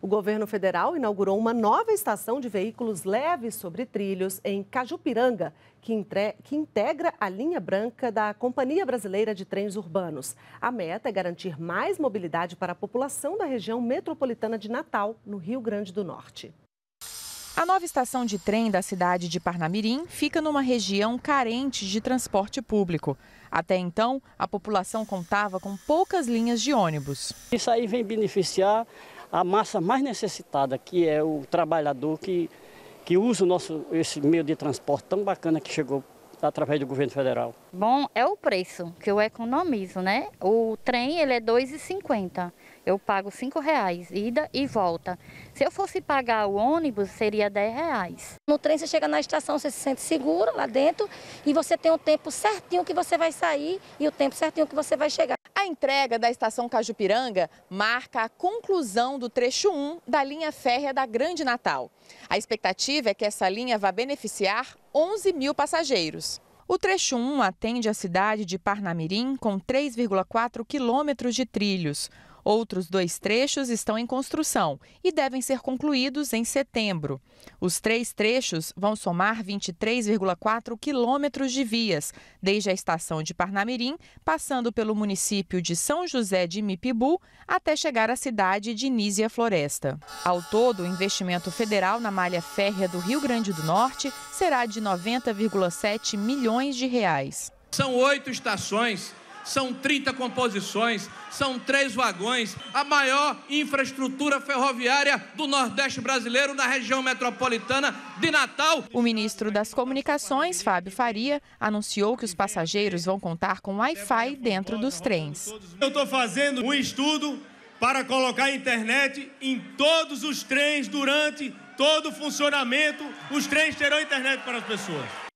O governo federal inaugurou uma nova estação de veículos leves sobre trilhos em Cajupiranga, que, entre... que, integra a linha branca da Companhia Brasileira de Trens Urbanos. A meta é garantir mais mobilidade para a população da região metropolitana de Natal, no Rio Grande do Norte. A nova estação de trem da cidade de Parnamirim fica numa região carente de transporte público. Até então, a população contava com poucas linhas de ônibus. Isso aí vem beneficiar a massa mais necessitada, que é o trabalhador que, que usa o nosso, esse meio de transporte tão bacana que chegou através do governo federal? Bom, é o preço que eu economizo, né? O trem ele é R$ 2,50. Eu pago R$ reais ida e volta. Se eu fosse pagar o ônibus, seria R$ reais. No trem você chega na estação, você se sente seguro lá dentro e você tem o tempo certinho que você vai sair e o tempo certinho que você vai chegar. A entrega da estação Cajupiranga marca a conclusão do trecho 1 da linha férrea da Grande Natal. A expectativa é que essa linha vá beneficiar 11 mil passageiros. O trecho 1 atende a cidade de Parnamirim com 3,4 quilômetros de trilhos. Outros dois trechos estão em construção e devem ser concluídos em setembro. Os três trechos vão somar 23,4 quilômetros de vias, desde a estação de Parnamirim, passando pelo município de São José de Mipibu, até chegar à cidade de Nízia Floresta. Ao todo, o investimento federal na malha férrea do Rio Grande do Norte será de 90,7 milhões de reais. São oito estações são 30 composições, são três vagões, a maior infraestrutura ferroviária do Nordeste brasileiro na região metropolitana de Natal. O ministro das Comunicações, Fábio Faria, anunciou que os passageiros vão contar com Wi-Fi dentro dos trens. Eu estou fazendo um estudo para colocar internet em todos os trens durante todo o funcionamento. Os trens terão internet para as pessoas.